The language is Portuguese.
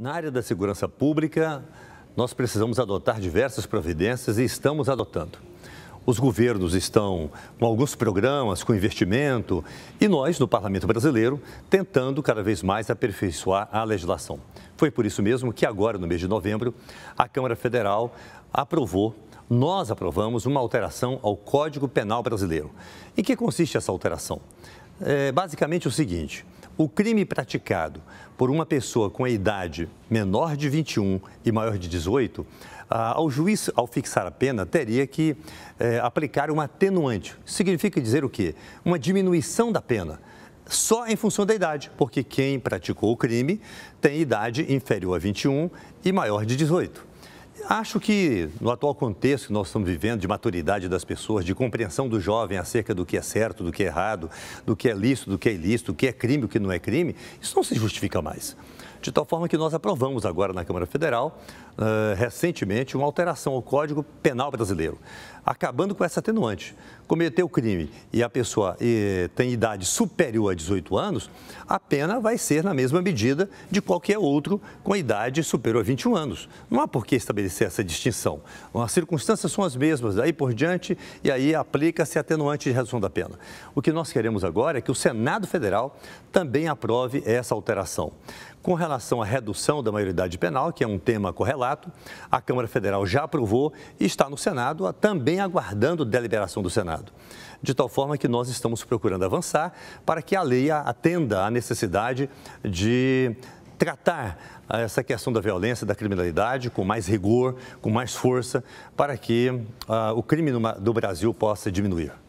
Na área da segurança pública, nós precisamos adotar diversas providências e estamos adotando. Os governos estão com alguns programas, com investimento, e nós, no Parlamento Brasileiro, tentando cada vez mais aperfeiçoar a legislação. Foi por isso mesmo que, agora, no mês de novembro, a Câmara Federal aprovou, nós aprovamos, uma alteração ao Código Penal Brasileiro. Em que consiste essa alteração? É basicamente o seguinte: o crime praticado por uma pessoa com a idade menor de 21 e maior de 18, ah, ao juiz, ao fixar a pena, teria que é, aplicar um atenuante. Significa dizer o quê? Uma diminuição da pena só em função da idade, porque quem praticou o crime tem idade inferior a 21 e maior de 18. Acho que no atual contexto que nós estamos vivendo, de maturidade das pessoas, de compreensão do jovem acerca do que é certo, do que é errado, do que é lícito, do que é ilícito, do que é crime, do que não é crime, isso não se justifica mais. De tal forma que nós aprovamos agora na Câmara Federal, uh, recentemente, uma alteração ao Código Penal Brasileiro, acabando com essa atenuante. Cometer o crime e a pessoa e, eh, tem idade superior a 18 anos, a pena vai ser na mesma medida de qualquer outro com idade superior a 21 anos. Não há por que estabelecer essa distinção. As circunstâncias são as mesmas, daí por diante, e aí aplica-se atenuante de redução da pena. O que nós queremos agora é que o Senado Federal também aprove essa alteração. Com relação relação à redução da maioridade penal, que é um tema correlato, a Câmara Federal já aprovou e está no Senado também aguardando deliberação do Senado. De tal forma que nós estamos procurando avançar para que a lei atenda à necessidade de tratar ah, essa questão da violência, da criminalidade com mais rigor, com mais força, para que uh, o crime no, do Brasil possa diminuir.